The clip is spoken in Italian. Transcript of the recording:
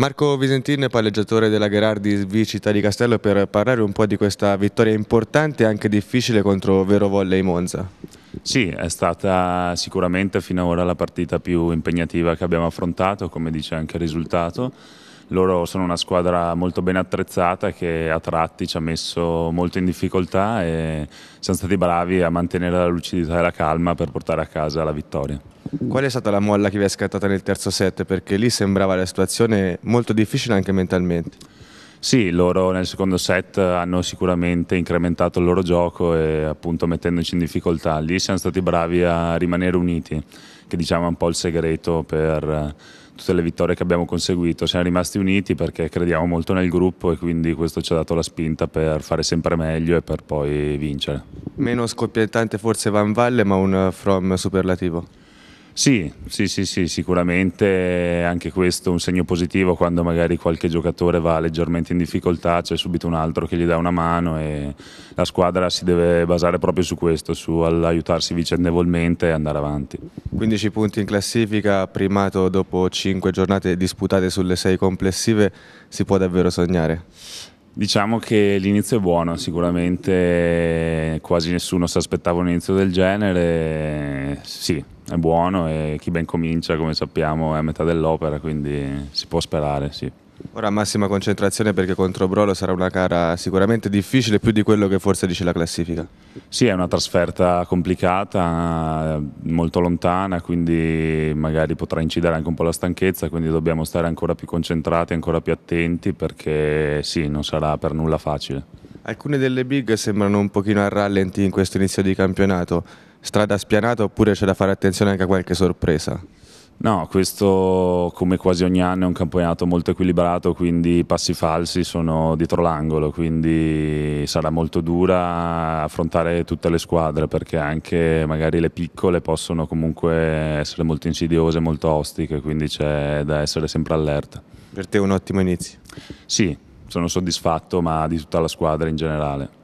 Marco Visentin, palleggiatore della Gherardi V di Castello, per parlare un po' di questa vittoria importante e anche difficile contro Vero Volley Monza. Sì, è stata sicuramente fino ad ora la partita più impegnativa che abbiamo affrontato, come dice anche il risultato. Loro sono una squadra molto ben attrezzata che a tratti ci ha messo molto in difficoltà e siamo stati bravi a mantenere la lucidità e la calma per portare a casa la vittoria. Qual è stata la molla che vi è scattata nel terzo set? Perché lì sembrava la situazione molto difficile anche mentalmente. Sì, loro nel secondo set hanno sicuramente incrementato il loro gioco e appunto mettendoci in difficoltà. Lì siamo stati bravi a rimanere uniti, che diciamo è un po' il segreto per eh, tutte le vittorie che abbiamo conseguito. Siamo rimasti uniti perché crediamo molto nel gruppo e quindi questo ci ha dato la spinta per fare sempre meglio e per poi vincere. Meno scoppiettante forse Van Valle, ma un from superlativo. Sì, sì, sì, sì, sicuramente anche questo è un segno positivo quando magari qualche giocatore va leggermente in difficoltà, c'è subito un altro che gli dà una mano e la squadra si deve basare proprio su questo, su aiutarsi vicendevolmente e andare avanti. 15 punti in classifica, primato dopo 5 giornate disputate sulle 6 complessive, si può davvero sognare? Diciamo che l'inizio è buono, sicuramente quasi nessuno si aspettava un inizio del genere, sì, è buono e chi ben comincia, come sappiamo, è a metà dell'opera, quindi si può sperare, sì. Ora massima concentrazione perché contro Brolo sarà una gara sicuramente difficile, più di quello che forse dice la classifica. Sì, è una trasferta complicata, molto lontana, quindi magari potrà incidere anche un po' la stanchezza, quindi dobbiamo stare ancora più concentrati, ancora più attenti perché sì, non sarà per nulla facile. Alcune delle big sembrano un pochino a rallenti in questo inizio di campionato strada spianata oppure c'è da fare attenzione anche a qualche sorpresa? No, questo come quasi ogni anno è un campionato molto equilibrato, quindi i passi falsi sono dietro l'angolo, quindi sarà molto dura affrontare tutte le squadre perché anche magari le piccole possono comunque essere molto insidiose, molto ostiche, quindi c'è da essere sempre allerta. Per te un ottimo inizio? Sì, sono soddisfatto ma di tutta la squadra in generale.